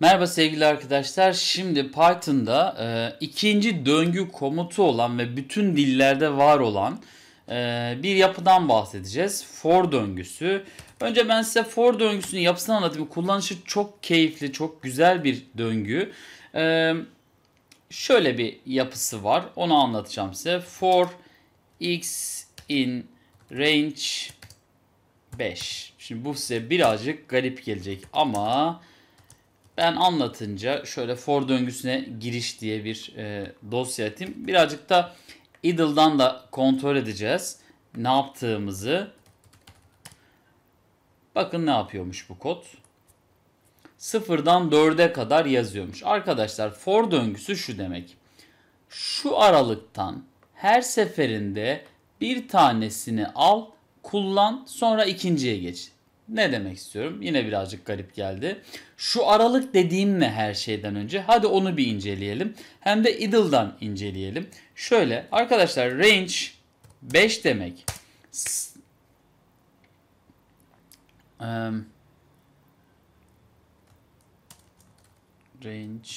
Merhaba sevgili arkadaşlar. Şimdi Python'da e, ikinci döngü komutu olan ve bütün dillerde var olan e, bir yapıdan bahsedeceğiz. For döngüsü. Önce ben size for döngüsünün yapısını anlatayım. Kullanışı çok keyifli, çok güzel bir döngü. E, şöyle bir yapısı var. Onu anlatacağım size. For x in range 5. Şimdi bu size birazcık garip gelecek ama... Ben anlatınca şöyle for döngüsüne giriş diye bir e, dosya atayım. Birazcık da idle'dan da kontrol edeceğiz. Ne yaptığımızı. Bakın ne yapıyormuş bu kod. Sıfırdan 4'e kadar yazıyormuş. Arkadaşlar for döngüsü şu demek. Şu aralıktan her seferinde bir tanesini al, kullan, sonra ikinciye geç. Ne demek istiyorum? Yine birazcık garip geldi. Şu aralık dediğim ne her şeyden önce? Hadi onu bir inceleyelim. Hem de idle'dan inceleyelim. Şöyle arkadaşlar range 5 demek. range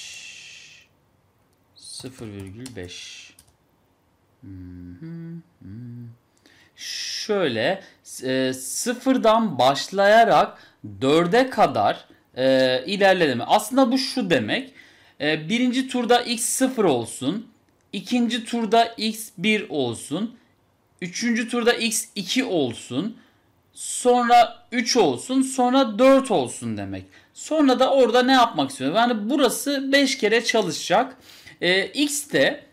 0,5 hmm şöyle e, sıfırdan başlayarak dörde kadar e, ilerleme. Aslında bu şu demek. E, birinci turda x sıfır olsun. ikinci turda x bir olsun. Üçüncü turda x iki olsun. Sonra 3 olsun. Sonra 4 olsun demek. Sonra da orada ne yapmak istiyor? Yani burası 5 kere çalışacak. E, x de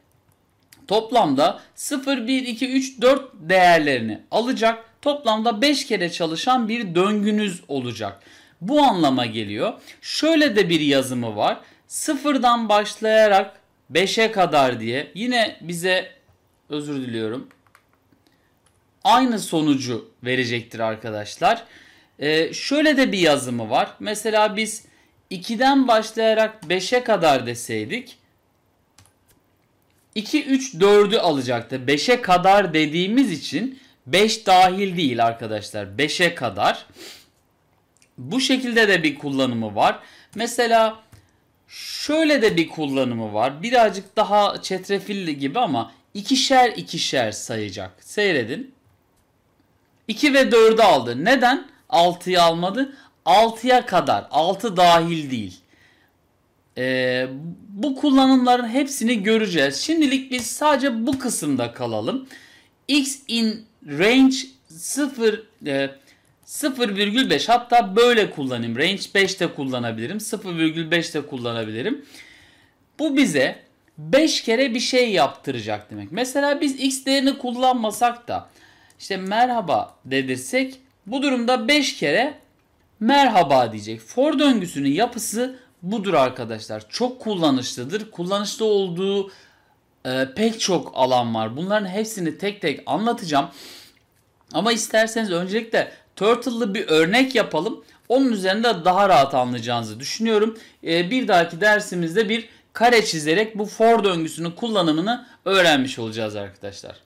toplamda 0, 1, 2, 3, 4 değerlerini alacak. Toplamda 5 kere çalışan bir döngünüz olacak. Bu anlama geliyor. Şöyle de bir yazımı var. Sıfırdan başlayarak 5'e kadar diye yine bize özür diliyorum. Aynı sonucu verecektir arkadaşlar. Ee, şöyle de bir yazımı var. Mesela biz 2'den başlayarak 5'e kadar deseydik 2, 3, 4'ü alacaktı. 5'e kadar dediğimiz için 5 dahil değil arkadaşlar. 5'e kadar. Bu şekilde de bir kullanımı var. Mesela şöyle de bir kullanımı var. Birazcık daha çetrefilli gibi ama ikişer ikişer sayacak. Seyredin. 2 ve 4'ü aldı. Neden 6'yı almadı? 6'ya kadar. 6 dahil değil. E, bu kullanımların hepsini göreceğiz. Şimdilik biz sadece bu kısımda kalalım. X in range 0 e, 0,5 hatta böyle kullanayım. Range 5 de kullanabilirim. 0,5 de kullanabilirim. Bu bize 5 kere bir şey yaptıracak demek. Mesela biz x değerini kullanmasak da işte merhaba dedirsek bu durumda 5 kere merhaba diyecek. For döngüsünün yapısı budur arkadaşlar. Çok kullanışlıdır. Kullanışlı olduğu e, pek çok alan var. Bunların hepsini tek tek anlatacağım. Ama isterseniz öncelikle Turtle'lı bir örnek yapalım. Onun üzerinde daha rahat anlayacağınızı düşünüyorum. E, bir dahaki dersimizde bir kare çizerek bu for döngüsünün kullanımını öğrenmiş olacağız arkadaşlar.